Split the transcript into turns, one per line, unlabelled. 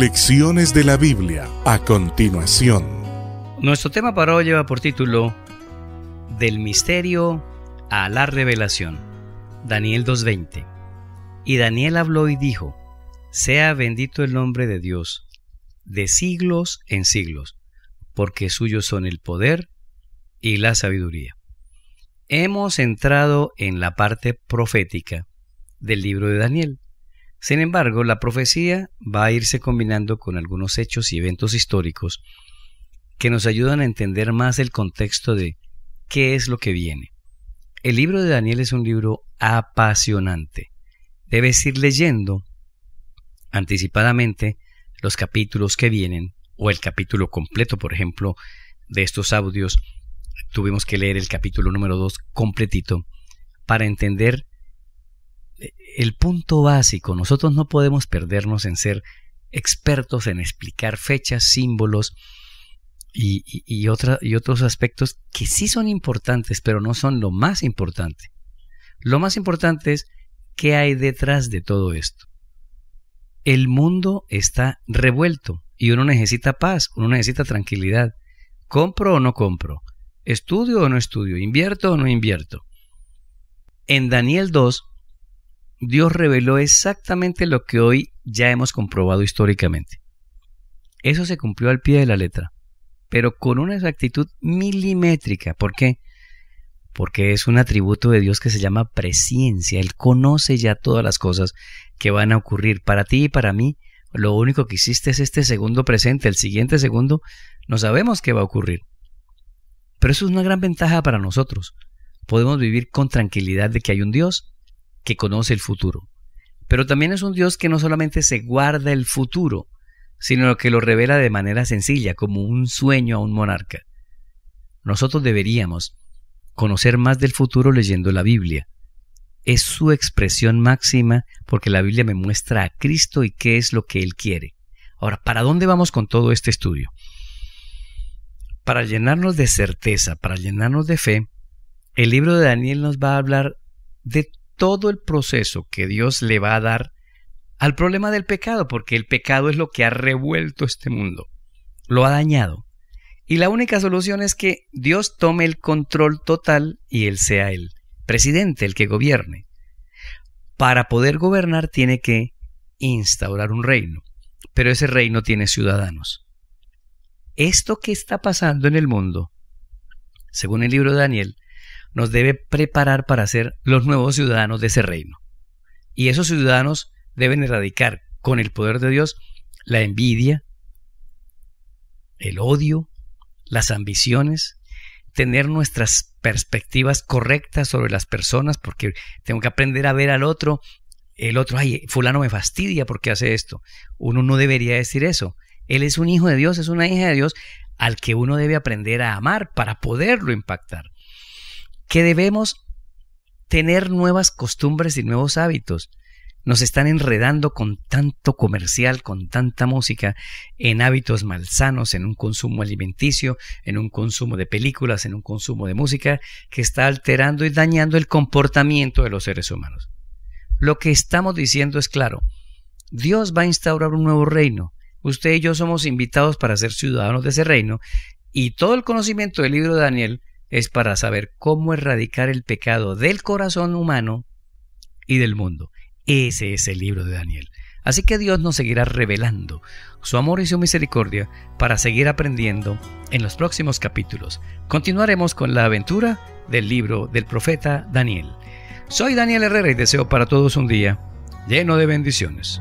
Lecciones de la Biblia a continuación. Nuestro tema para hoy lleva por título Del misterio a la revelación. Daniel 2.20. Y Daniel habló y dijo, Sea bendito el nombre de Dios, de siglos en siglos, porque suyos son el poder y la sabiduría. Hemos entrado en la parte profética del libro de Daniel. Sin embargo, la profecía va a irse combinando con algunos hechos y eventos históricos que nos ayudan a entender más el contexto de qué es lo que viene. El libro de Daniel es un libro apasionante. Debes ir leyendo anticipadamente los capítulos que vienen o el capítulo completo, por ejemplo, de estos audios. Tuvimos que leer el capítulo número 2 completito para entender el punto básico, nosotros no podemos perdernos en ser expertos en explicar fechas, símbolos y, y, otros aspectos que sí son importantes, pero no son lo más importante. Lo más importante es qué hay detrás de todo esto. El mundo está revuelto y uno necesita paz, uno necesita tranquilidad. ¿Compro o no compro? ¿Estudio o no estudio? ¿Invierto o no invierto? En Daniel 2, Dios reveló exactamente lo que hoy ya hemos comprobado históricamente. Eso se cumplió al pie de la letra, pero con una exactitud milimétrica. ¿Por qué? Porque es un atributo de Dios que se llama presciencia. Él conoce ya todas las cosas que van a ocurrir para ti y para mí. Lo único que hiciste es este segundo presente, el siguiente segundo no sabemos qué va a ocurrir. Pero eso es una gran ventaja para nosotros. Podemos vivir con tranquilidad de que hay un Dios que conoce el futuro. Pero también es un Dios que no solamente se guarda el futuro, sino que lo revela de manera sencilla, como un sueño a un monarca. Nosotros deberíamos conocer más del futuro leyendo la Biblia. Es su expresión máxima porque la Biblia me muestra a Cristo y qué es lo que Él quiere. Ahora, ¿para dónde vamos con todo este estudio? Para llenarnos de certeza, para llenarnos de fe, el libro de Daniel nos va a hablar de todo el proceso que Dios le va a dar al problema del pecado, porque el pecado es lo que ha revuelto este mundo, lo ha dañado. Y la única solución es que Dios tome el control total y Él sea el presidente, el que gobierne. Para poder gobernar tiene que instaurar un reino, pero ese reino tiene ciudadanos. Esto que está pasando en el mundo, según el libro de Daniel, nos debe preparar para ser los nuevos ciudadanos de ese reino. Y esos ciudadanos deben erradicar con el poder de Dios la envidia, el odio, las ambiciones, tener nuestras perspectivas correctas sobre las personas, porque tengo que aprender a ver al otro. El otro, ay, fulano me fastidia porque hace esto. Uno no debería decir eso. Él es un hijo de Dios, es una hija de Dios al que uno debe aprender a amar para poderlo impactar que debemos tener nuevas costumbres y nuevos hábitos. Nos están enredando con tanto comercial, con tanta música, en hábitos malsanos, en un consumo alimenticio, en un consumo de películas, en un consumo de música, que está alterando y dañando el comportamiento de los seres humanos. Lo que estamos diciendo es claro, Dios va a instaurar un nuevo reino. Usted y yo somos invitados para ser ciudadanos de ese reino y todo el conocimiento del libro de Daniel es para saber cómo erradicar el pecado del corazón humano y del mundo. Ese es el libro de Daniel. Así que Dios nos seguirá revelando su amor y su misericordia para seguir aprendiendo en los próximos capítulos. Continuaremos con la aventura del libro del profeta Daniel. Soy Daniel Herrera y deseo para todos un día lleno de bendiciones.